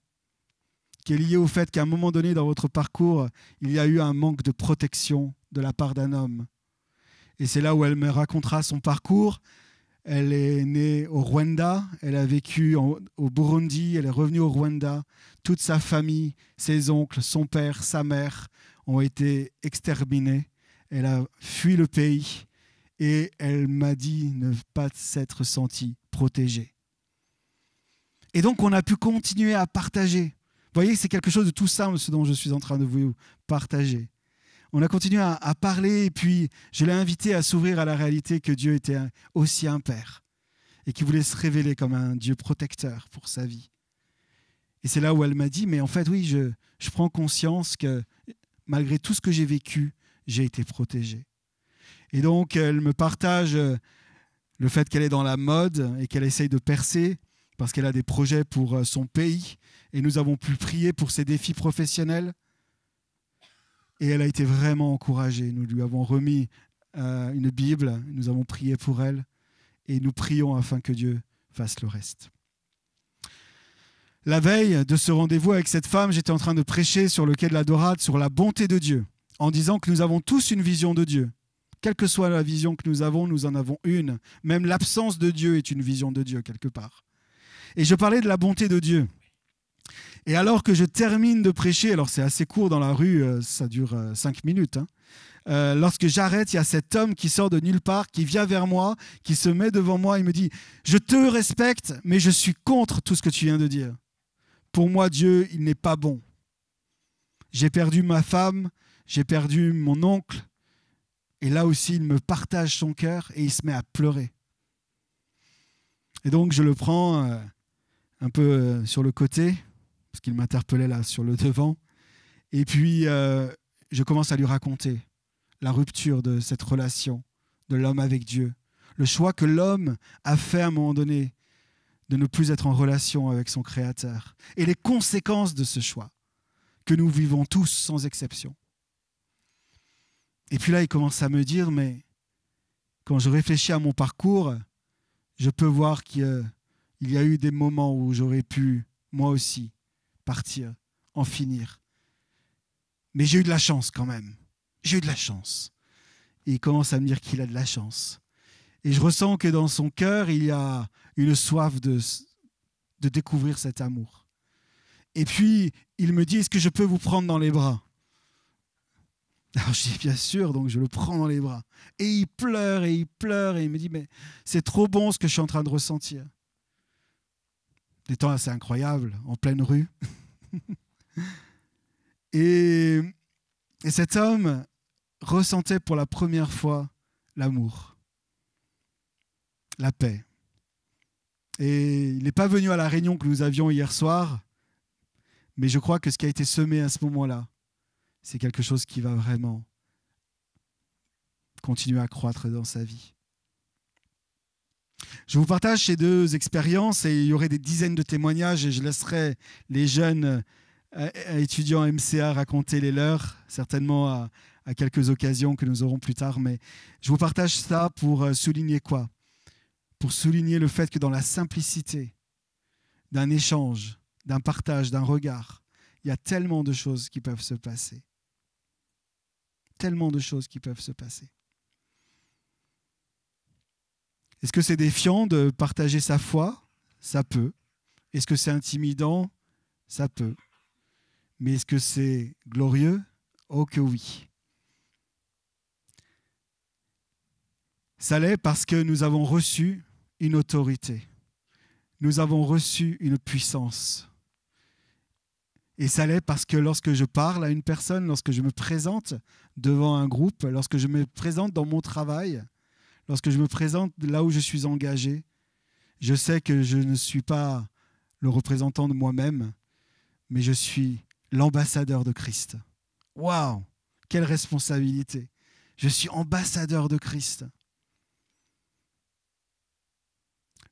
qui est liée au fait qu'à un moment donné dans votre parcours, il y a eu un manque de protection de la part d'un homme. Et c'est là où elle me racontera son parcours elle est née au Rwanda, elle a vécu au Burundi, elle est revenue au Rwanda. Toute sa famille, ses oncles, son père, sa mère ont été exterminés. Elle a fui le pays et elle m'a dit ne pas s'être sentie protégée. Et donc on a pu continuer à partager. Vous voyez, c'est quelque chose de tout simple ce dont je suis en train de vous partager on a continué à, parler et puis je l'ai invité à s'ouvrir à la réalité que Dieu était aussi un père et qui voulait se révéler comme un Dieu protecteur pour sa vie. Et c'est là où elle m'a dit, mais en fait oui, je, je prends conscience que malgré tout ce que j'ai vécu, j'ai été protégé. Et donc elle me partage euh, le fait qu'elle est dans la mode et qu'elle essaye de percer parce qu'elle a des projets pour euh, son pays et nous avons pu prier pour ses défis professionnels. Et elle a été vraiment encouragée. Nous lui avons remis euh, une Bible, nous avons prié pour elle et nous prions afin que Dieu fasse le reste. La veille de ce rendez-vous avec cette femme, j'étais en train de prêcher sur le quai de la Dorade sur la bonté de Dieu, en disant que nous avons tous une vision de Dieu. Quelle que soit la vision que nous avons, nous en avons une. Même l'absence de Dieu est une vision de Dieu quelque part. Et je parlais de la bonté de Dieu. Et alors que je termine de prêcher, alors c'est assez court dans la rue, euh, ça dure euh, cinq minutes. Hein, euh, lorsque j'arrête, il y a cet homme qui sort de nulle part, qui vient vers moi, qui se met devant moi il me dit Je te respecte, mais je suis contre tout ce que tu viens de dire. Pour moi, Dieu, il n'est pas bon. J'ai perdu ma femme, j'ai perdu mon oncle. Et là aussi, il me partage son cœur et il se met à pleurer. Et donc, je le prends un peu sur le côté parce qu'il m'interpellait là sur le devant. Et puis, euh, je commence à lui raconter la rupture de cette relation de l'homme avec Dieu, le choix que l'homme a fait à un moment donné de ne plus être en relation avec son Créateur, et les conséquences de ce choix que nous vivons tous sans exception. Et puis là, il commence à me dire, mais quand je réfléchis à mon parcours, je peux voir qu'il y a eu des moments où j'aurais pu, moi aussi, partir, en finir. Mais j'ai eu de la chance quand même. J'ai eu de la chance. Et il commence à me dire qu'il a de la chance. Et je ressens que dans son cœur, il y a une soif de, de découvrir cet amour. Et puis, il me dit, est-ce que je peux vous prendre dans les bras alors je dis bien sûr, donc je le prends dans les bras. Et il pleure et il pleure et il me dit, mais c'est trop bon ce que je suis en train de ressentir des temps assez incroyables, en pleine rue. et, et cet homme ressentait pour la première fois l'amour, la paix. Et il n'est pas venu à la réunion que nous avions hier soir, mais je crois que ce qui a été semé à ce moment-là, c'est quelque chose qui va vraiment continuer à croître dans sa vie. Je vous partage ces deux expériences et il y aurait des dizaines de témoignages et je laisserai les jeunes euh, étudiants MCA raconter les leurs, certainement à, à quelques occasions que nous aurons plus tard, mais je vous partage ça pour euh, souligner quoi Pour souligner le fait que dans la simplicité d'un échange, d'un partage, d'un regard, il y a tellement de choses qui peuvent se passer. Tellement de choses qui peuvent se passer. Est-ce que c'est défiant de partager sa foi Ça peut. Est-ce que c'est intimidant Ça peut. Mais est-ce que c'est glorieux Oh que oui. Ça l'est parce que nous avons reçu une autorité. Nous avons reçu une puissance. Et ça l'est parce que lorsque je parle à une personne, lorsque je me présente devant un groupe, lorsque je me présente dans mon travail, lorsque je me présente là où je suis engagé, je sais que je ne suis pas le représentant de moi-même, mais je suis l'ambassadeur de Christ. Waouh Quelle responsabilité Je suis ambassadeur de Christ.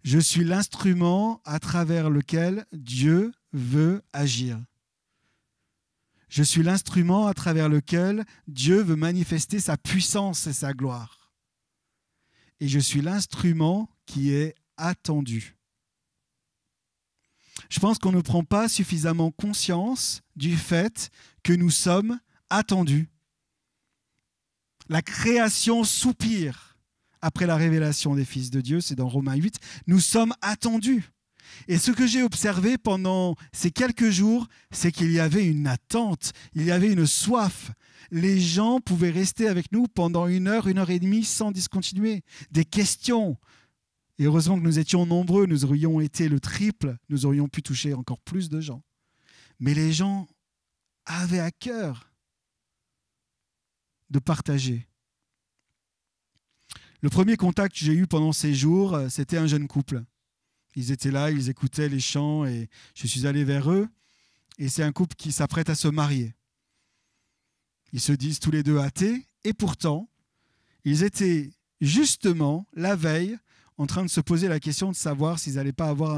Je suis l'instrument à travers lequel Dieu veut agir. Je suis l'instrument à travers lequel Dieu veut manifester sa puissance et sa gloire et je suis l'instrument qui est attendu. Je pense qu'on ne prend pas suffisamment conscience du fait que nous sommes attendus. La création soupire après la révélation des fils de Dieu, c'est dans Romains 8, nous sommes attendus. Et ce que j'ai observé pendant ces quelques jours, c'est qu'il y avait une attente, il y avait une soif. Les gens pouvaient rester avec nous pendant une heure, une heure et demie sans discontinuer. Des questions. Et heureusement que nous étions nombreux, nous aurions été le triple, nous aurions pu toucher encore plus de gens. Mais les gens avaient à cœur de partager. Le premier contact que j'ai eu pendant ces jours, euh, c'était un jeune couple. Ils étaient là, ils écoutaient les chants et je suis allé vers eux. Et c'est un couple qui s'apprête à se marier. Ils se disent tous les deux athées et pourtant, ils étaient justement la veille en train de se poser la question de savoir s'ils n'allaient pas avoir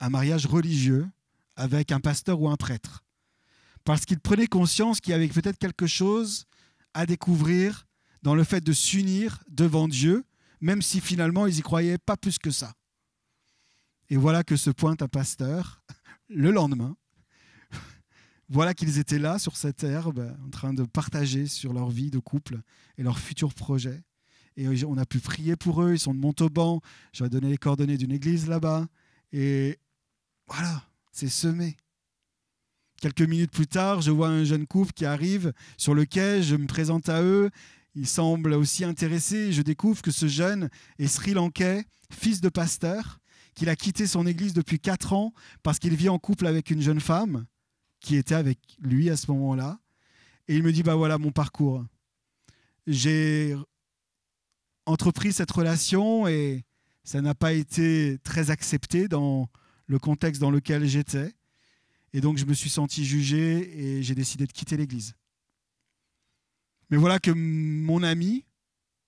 un, mariage religieux avec un pasteur ou un prêtre. Parce qu'ils prenaient conscience qu'il y avait peut-être quelque chose à découvrir dans le fait de s'unir devant Dieu, même si finalement ils n'y croyaient pas plus que ça. Et voilà que se pointe un pasteur le lendemain. Voilà qu'ils étaient là sur cette herbe en train de partager sur leur vie de couple et leurs futurs projets. Et on a pu prier pour eux, ils sont de Montauban, j'aurais donné les coordonnées d'une église là-bas. Et voilà, c'est semé. Quelques minutes plus tard, je vois un jeune couple qui arrive sur le quai, je me présente à eux, ils semblent aussi intéressés, je découvre que ce jeune est sri lankais, fils de pasteur, qu'il a quitté son église depuis 4 ans parce qu'il vit en couple avec une jeune femme qui était avec lui à ce moment-là. Et il me dit, bah voilà mon parcours. J'ai entrepris cette relation et ça n'a pas été très accepté dans le contexte dans lequel j'étais. Et donc je me suis senti jugé et j'ai décidé de quitter l'église. Mais voilà que mon ami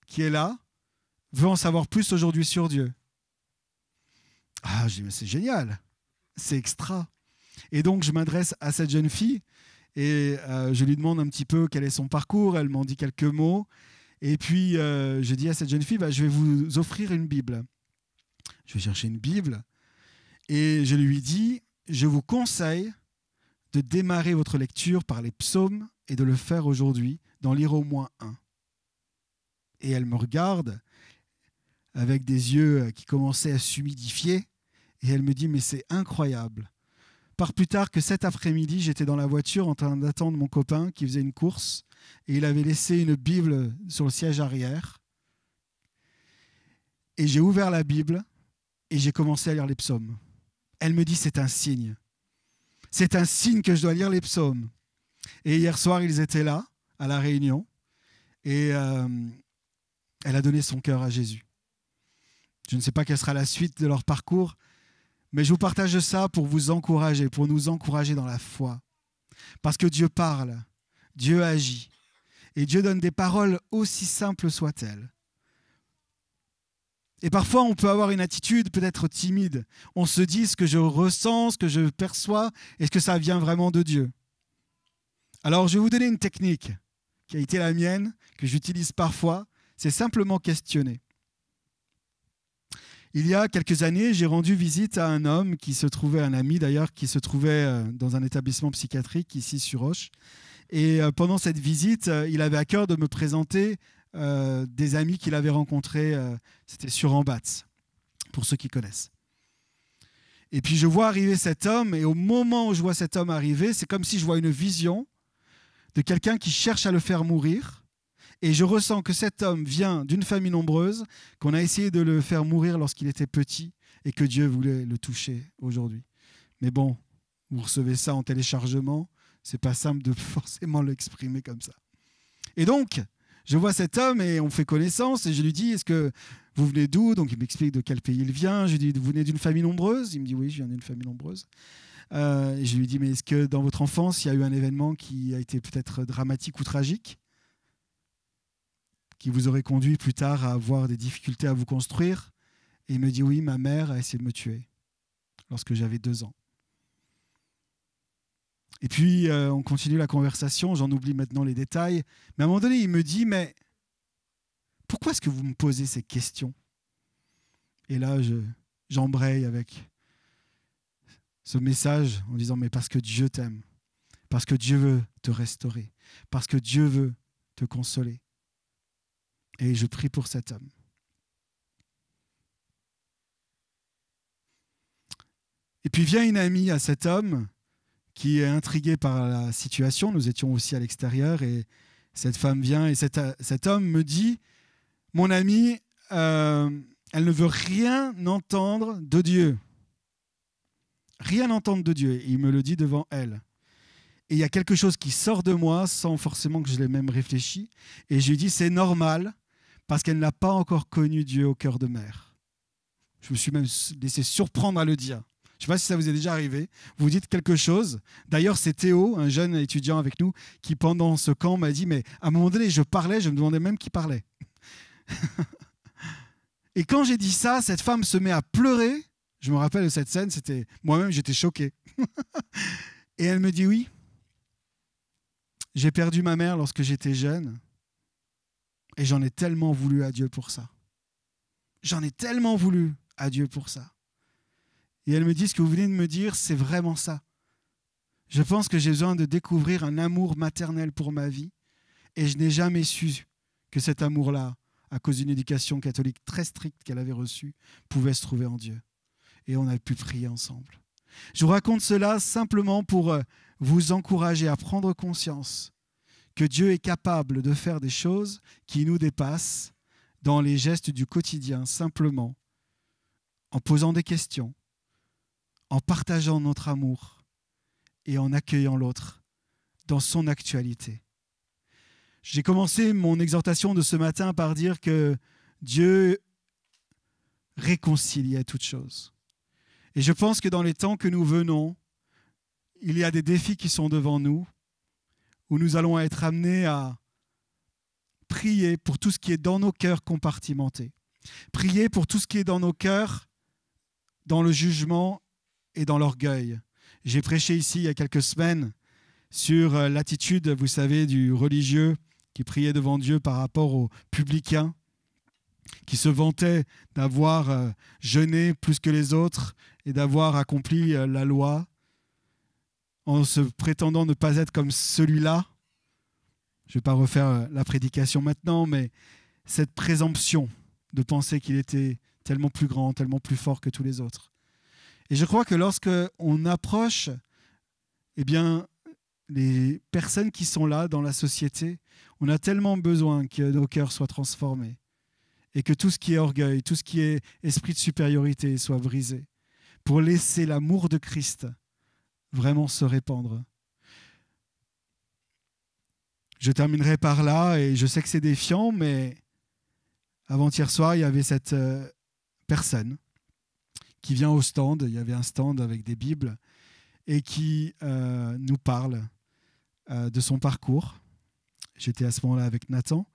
qui est là veut en savoir plus aujourd'hui sur Dieu. Ah, je dis, mais c'est génial, c'est extra. Et donc, je m'adresse à cette jeune fille et euh, je lui demande un petit peu quel est son parcours. Elle m'en dit quelques mots. Et puis, euh, je dis à cette jeune fille, bah, je vais vous offrir une Bible. Je vais chercher une Bible. Et je lui dis, je vous conseille de démarrer votre lecture par les psaumes et de le faire aujourd'hui, d'en lire au moins un. Et elle me regarde avec des yeux euh, qui commençaient à s'humidifier. Et elle me dit, mais c'est incroyable. Par plus tard que cet après-midi, j'étais dans la voiture en train d'attendre mon copain qui faisait une course et il avait laissé une Bible sur le siège arrière. Et j'ai ouvert la Bible et j'ai commencé à lire les psaumes. Elle me dit, c'est un signe. C'est un signe que je dois lire les psaumes. Et hier soir, ils étaient là, à la réunion, et euh, elle a donné son cœur à Jésus. Je ne sais pas quelle sera la suite de leur parcours, mais je vous partage ça pour vous encourager, pour nous encourager dans la foi. Parce que Dieu parle, Dieu agit, et Dieu donne des paroles aussi simples soient-elles. Et parfois, on peut avoir une attitude peut-être timide. On se dit ce que je ressens, ce que je perçois, est-ce que ça vient vraiment de Dieu Alors, je vais vous donner une technique qui a été la mienne, que j'utilise parfois, c'est simplement questionner. Il y a quelques années, j'ai rendu visite à un homme qui se trouvait, un ami d'ailleurs, qui se trouvait euh, dans un établissement psychiatrique ici sur Roche. Et euh, pendant cette visite, euh, il avait à cœur de me présenter des amis qu'il avait rencontrés. C'était sur Ambatz, pour ceux qui connaissent. Et puis je vois arriver cet homme, et au moment où je vois cet homme arriver, c'est comme si je vois une vision de quelqu'un qui cherche à le faire mourir et je ressens que cet homme vient d'une famille nombreuse, qu'on a essayé de le faire mourir lorsqu'il était petit et que Dieu voulait le toucher aujourd'hui. Mais bon, vous recevez ça en téléchargement, c'est pas simple de forcément l'exprimer comme ça. Et donc, je vois cet homme et on fait connaissance et je lui dis est-ce que vous venez d'où Donc il m'explique de quel pays il vient. Je lui dis vous venez d'une famille nombreuse Il me dit oui, je viens d'une famille nombreuse. Euh, je lui dis mais est-ce que dans votre enfance il y a eu un événement qui a été peut-être dramatique ou tragique qui vous aurait conduit plus tard à avoir des difficultés à vous construire. Et il me dit, oui, ma mère a essayé de me tuer lorsque j'avais deux ans. Et puis, euh, on continue la conversation, j'en oublie maintenant les détails. Mais à un moment donné, il me dit, mais pourquoi est-ce que vous me posez ces questions Et là, j'embraye avec ce message en disant, mais parce que Dieu t'aime, parce que Dieu veut te restaurer, parce que Dieu veut te consoler. Et je prie pour cet homme. Et puis vient une amie à cet homme qui est intriguée par la situation. Nous étions aussi à l'extérieur et cette femme vient et cet, cet homme me dit, mon ami, euh, elle ne veut rien entendre de Dieu. Rien entendre de Dieu. Et il me le dit devant elle. Et il y a quelque chose qui sort de moi sans forcément que je l'ai même réfléchi. Et je lui dis, c'est normal, parce qu'elle n'a pas encore connu Dieu au cœur de mère. Je me suis même laissé surprendre à le dire. Je ne sais pas si ça vous est déjà arrivé. Vous dites quelque chose. D'ailleurs, c'est Théo, un jeune étudiant avec nous, qui pendant ce camp m'a dit, mais à un moment donné, je parlais, je me demandais même qui parlait. Et quand j'ai dit ça, cette femme se met à pleurer. Je me rappelle de cette scène, c'était moi-même, j'étais choqué. Et elle me dit oui. J'ai perdu ma mère lorsque j'étais jeune. Et j'en ai tellement voulu à Dieu pour ça. J'en ai tellement voulu à Dieu pour ça. Et elle me dit, ce que vous venez de me dire, c'est vraiment ça. Je pense que j'ai besoin de découvrir un amour maternel pour ma vie. Et je n'ai jamais su que cet amour-là, à cause d'une éducation catholique très stricte qu'elle avait reçue, pouvait se trouver en Dieu. Et on a pu prier ensemble. Je vous raconte cela simplement pour euh, vous encourager à prendre conscience que Dieu est capable de faire des choses qui nous dépassent dans les gestes du quotidien, simplement, en posant des questions, en partageant notre amour et en accueillant l'autre dans son actualité. J'ai commencé mon exhortation de ce matin par dire que Dieu réconciliait toutes choses. Et je pense que dans les temps que nous venons, il y a des défis qui sont devant nous où nous allons être amenés à prier pour tout ce qui est dans nos cœurs compartimentés. Prier pour tout ce qui est dans nos cœurs, dans le jugement et dans l'orgueil. J'ai prêché ici il y a quelques semaines sur euh, l'attitude, vous savez, du religieux qui priait devant Dieu par rapport aux publicains qui se vantait d'avoir euh, jeûné plus que les autres et d'avoir accompli euh, la loi en se prétendant ne pas être comme celui-là. Je ne vais pas refaire euh, la prédication maintenant, mais cette présomption de penser qu'il était tellement plus grand, tellement plus fort que tous les autres. Et je crois que lorsque on approche, eh bien, les personnes qui sont là dans la société, on a tellement besoin que nos cœurs soient transformés et que tout ce qui est orgueil, tout ce qui est esprit de supériorité soit brisé pour laisser l'amour de Christ vraiment se répandre. Je terminerai par là, et je sais que c'est défiant, mais avant-hier soir, il y avait cette euh, personne qui vient au stand, il y avait un stand avec des Bibles, et qui euh, nous parle euh, de son parcours. J'étais à ce moment-là avec Nathan,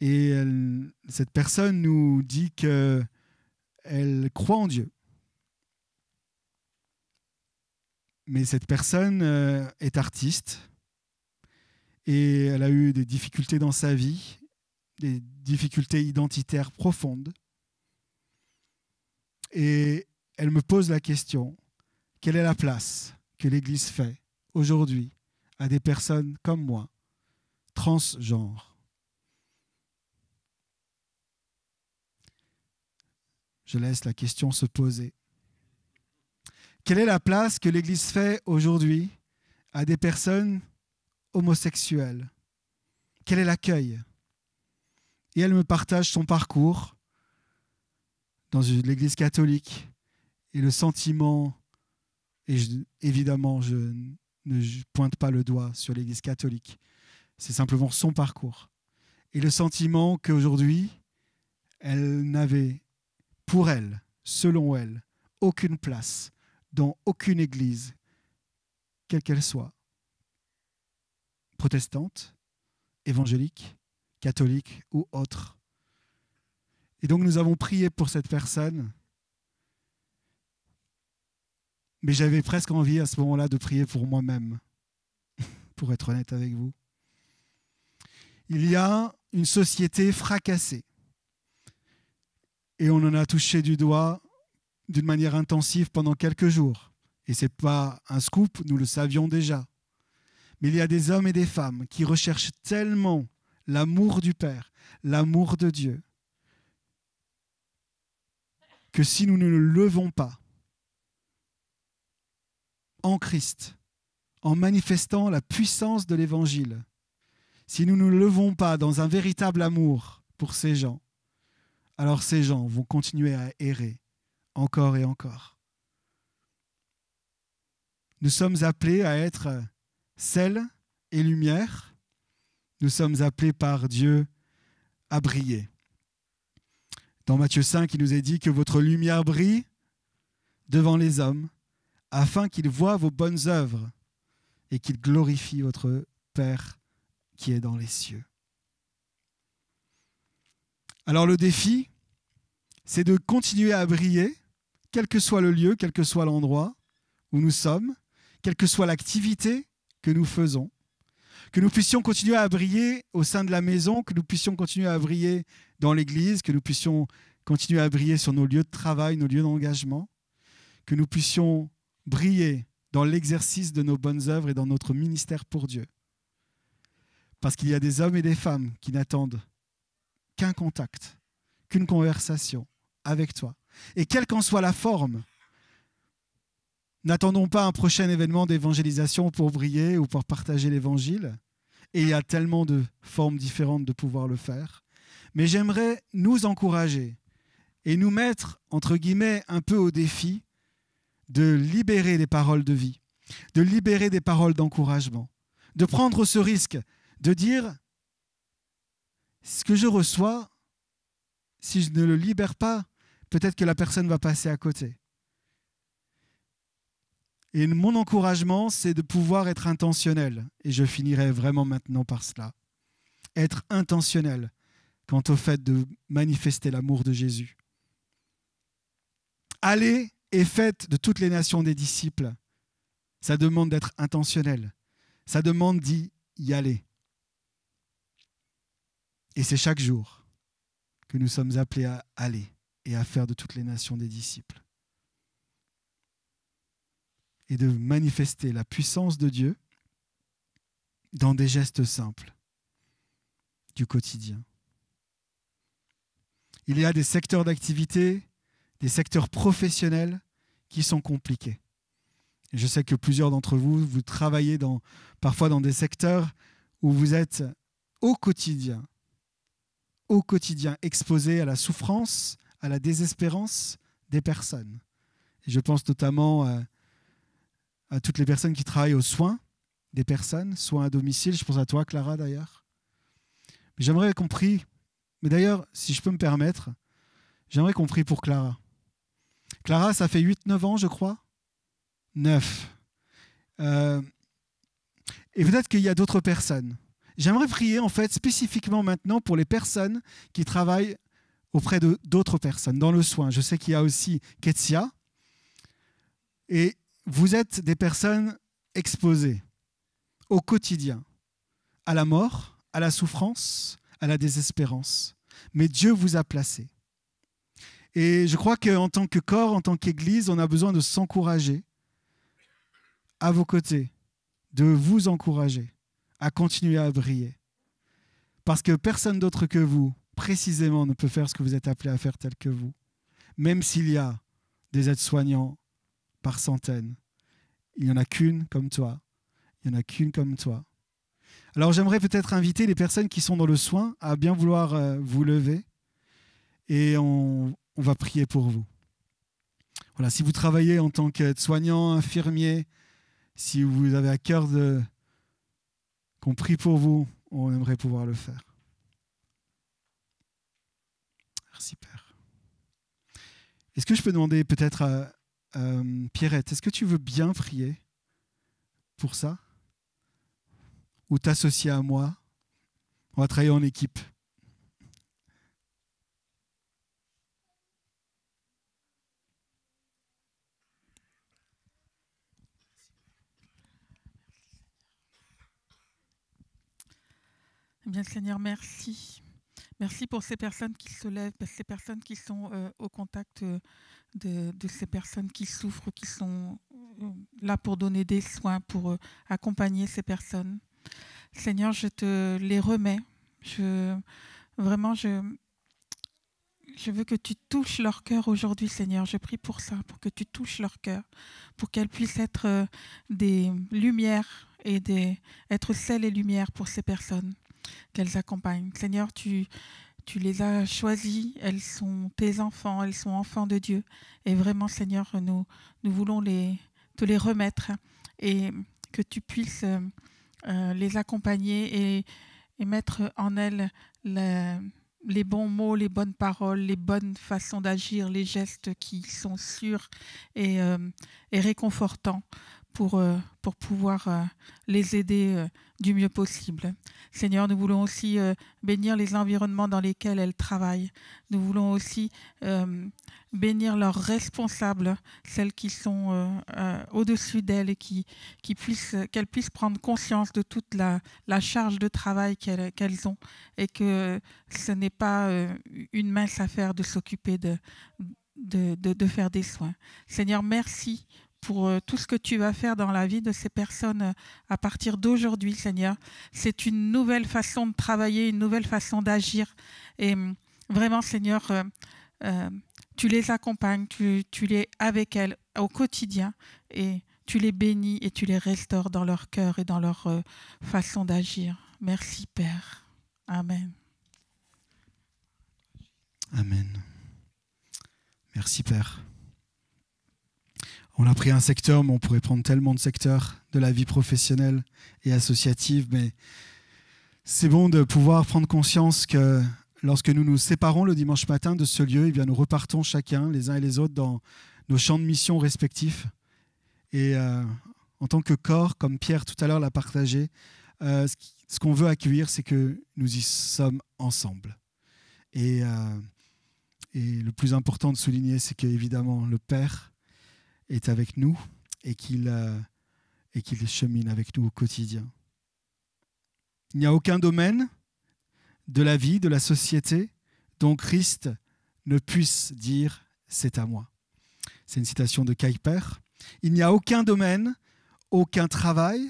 et cette personne nous dit qu'elle croit en Dieu, mais cette personne euh, est artiste et elle a eu des difficultés dans sa vie, des difficultés identitaires profondes. Et elle me pose la question, quelle est la place que l'Église fait aujourd'hui à des personnes comme moi, transgenres Je laisse la question se poser. Quelle est la place que l'Église fait aujourd'hui à des personnes homosexuelles Quel est l'accueil Et elle me partage son parcours dans l'Église catholique et le sentiment, et évidemment je ne pointe pas le doigt sur l'Église catholique, c'est simplement son parcours, et le sentiment qu'aujourd'hui, elle n'avait pour elle, selon elle, aucune place dans aucune église, quelle qu'elle soit, protestante, évangélique, catholique ou autre. Et donc nous avons prié pour cette personne. Mais j'avais presque envie à ce moment-là de prier pour moi-même, pour être honnête avec vous. Il y a une société fracassée. Et on en a touché du doigt d'une manière intensive pendant quelques jours. Et ce n'est pas un scoop, nous le savions déjà. Mais il y a des hommes et des femmes qui recherchent tellement l'amour du Père, l'amour de Dieu, que si nous ne le levons pas en Christ, en manifestant la puissance de l'Évangile, si nous ne le levons pas dans un véritable amour pour ces gens, alors ces gens vont continuer à errer encore et encore. Nous sommes appelés à être sel et lumière. Nous sommes appelés par Dieu à briller. Dans Matthieu 5, il nous est dit que votre lumière brille devant les hommes afin qu'ils voient vos bonnes œuvres et qu'ils glorifient votre Père qui est dans les cieux. Alors le défi, c'est de continuer à briller quel que soit le lieu, quel que soit l'endroit où nous sommes, quelle que soit l'activité que nous faisons, que nous puissions continuer à briller au sein de la maison, que nous puissions continuer à briller dans l'Église, que nous puissions continuer à briller sur nos lieux de travail, nos lieux d'engagement, que nous puissions briller dans l'exercice de nos bonnes œuvres et dans notre ministère pour Dieu. Parce qu'il y a des hommes et des femmes qui n'attendent qu'un contact, qu'une conversation avec toi, et quelle qu'en soit la forme. N'attendons pas un prochain événement d'évangélisation pour briller ou pour partager l'évangile. Et il y a tellement de formes différentes de pouvoir le faire. Mais j'aimerais nous encourager et nous mettre, entre guillemets, un peu au défi de libérer des paroles de vie, de libérer des paroles d'encouragement, de prendre ce risque, de dire, ce que je reçois, si je ne le libère pas peut-être que la personne va passer à côté. Et mon encouragement, c'est de pouvoir être intentionnel. Et je finirai vraiment maintenant par cela. Être intentionnel quant au fait de manifester l'amour de Jésus. Allez et faites de toutes les nations des disciples. Ça demande d'être intentionnel. Ça demande d'y y aller. Et c'est chaque jour que nous sommes appelés à aller et à faire de toutes les nations des disciples. Et de manifester la puissance de Dieu dans des gestes simples du quotidien. Il y a des secteurs d'activité, des secteurs professionnels qui sont compliqués. je sais que plusieurs d'entre vous, vous travaillez dans, parfois dans des secteurs où vous êtes au quotidien, au quotidien exposé à la souffrance, à la désespérance des personnes. je pense notamment euh, à, toutes les personnes qui travaillent aux soins des personnes, soins à domicile. Je pense à toi, Clara, d'ailleurs. J'aimerais qu'on prie. Mais d'ailleurs, si je peux me permettre, j'aimerais qu'on prie pour Clara. Clara, ça fait 8-9 ans, je crois. 9. Euh, et peut-être qu'il y a d'autres personnes. J'aimerais prier en fait spécifiquement maintenant pour les personnes qui travaillent auprès de d'autres personnes, dans le soin. Je sais qu'il y a aussi Ketsia. Et vous êtes des personnes exposées au quotidien à la mort, à la souffrance, à la désespérance. Mais Dieu vous a placé. Et je crois qu'en tant que corps, en tant qu'Église, on a besoin de s'encourager à vos côtés, de vous encourager à continuer à briller. Parce que personne d'autre que vous précisément ne peut faire ce que vous êtes appelé à faire tel que vous, même s'il y a des aides-soignants par centaines. Il n'y en a qu'une comme toi. Il n'y en a qu'une comme toi. Alors j'aimerais peut-être inviter les personnes qui sont dans le soin à bien vouloir euh, vous lever et on, va prier pour vous. Voilà, si vous travaillez en tant qu'aide-soignant, infirmier, si vous avez à cœur de qu'on prie pour vous, on aimerait pouvoir le faire. Merci Père. Est-ce que je peux demander peut-être à, euh, Pierrette, est-ce que tu veux bien prier pour ça Ou t'associer à moi On va travailler en équipe. Eh bien Seigneur, merci. Merci pour ces personnes qui se lèvent, ben, ces personnes qui sont euh, au contact euh, de, ces personnes qui souffrent, qui sont euh, là pour donner des soins, pour accompagner ces personnes. Seigneur, je te les remets. vraiment, je, je veux que tu touches leur cœur aujourd'hui, Seigneur. Je prie pour ça, pour que tu touches leur cœur, pour qu'elles puissent être des lumières et des, être celles et lumières pour ces personnes qu'elles accompagnent. Seigneur, tu, les as choisies, elles sont tes enfants, elles sont enfants de Dieu. Et vraiment, Seigneur, nous, nous voulons te les remettre et que tu puisses euh, euh, les accompagner et, mettre en elles les bons mots, les bonnes paroles, les bonnes façons d'agir, les gestes qui sont sûrs et euh, réconfortants pour, euh, pour pouvoir euh, les aider euh, du mieux possible. Seigneur, nous voulons aussi bénir les environnements dans lesquels elles travaillent. Nous voulons aussi bénir leurs responsables, celles qui sont au-dessus d'elles et qui, qui puissent, qu'elles puissent prendre conscience de toute la, la charge de travail qu'elles, qu'elles ont et que ce n'est pas une mince affaire de s'occuper de, de, de, de faire des soins. Seigneur, merci pour euh, tout ce que tu vas faire dans la vie de ces personnes euh, à partir d'aujourd'hui, Seigneur. C'est une nouvelle façon de travailler, une nouvelle façon d'agir. Et hum, vraiment, Seigneur, euh, tu les accompagnes, tu, les avec elles au quotidien et tu les bénis et tu les restaures dans leur cœur et dans leur façon d'agir. Merci, Père. Amen. Amen. Merci, Père. On a pris un secteur, mais on pourrait prendre tellement de secteurs de la vie professionnelle et associative. Mais c'est bon de pouvoir prendre conscience que lorsque nous nous séparons le dimanche matin de ce lieu, eh bien nous repartons chacun, les uns et les autres, dans nos champs de mission respectifs. Et euh, en tant que corps, comme Pierre tout à l'heure l'a partagé, euh, ce qu'on veut accueillir, c'est que nous y sommes ensemble. Et, euh, et le plus important de souligner, c'est qu'évidemment, le Père est avec nous euh, et qu'il chemine avec nous au quotidien. Il n'y a aucun domaine de la vie, de la société, dont Christ ne puisse dire c'est à moi. C'est une citation de Kaiper Il n'y a aucun domaine, aucun travail,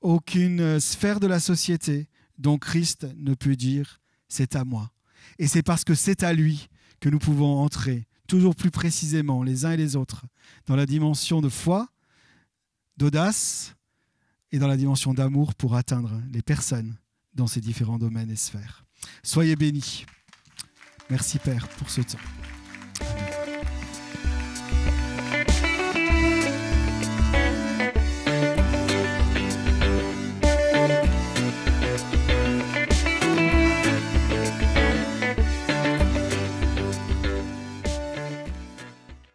aucune sphère de la société dont Christ ne peut dire c'est à moi. Et c'est parce que c'est à lui que nous pouvons entrer toujours plus précisément les uns et les autres, dans la dimension de foi, d'audace et dans la dimension d'amour pour atteindre les personnes dans ces différents domaines et sphères. Soyez bénis. Merci Père pour ce temps.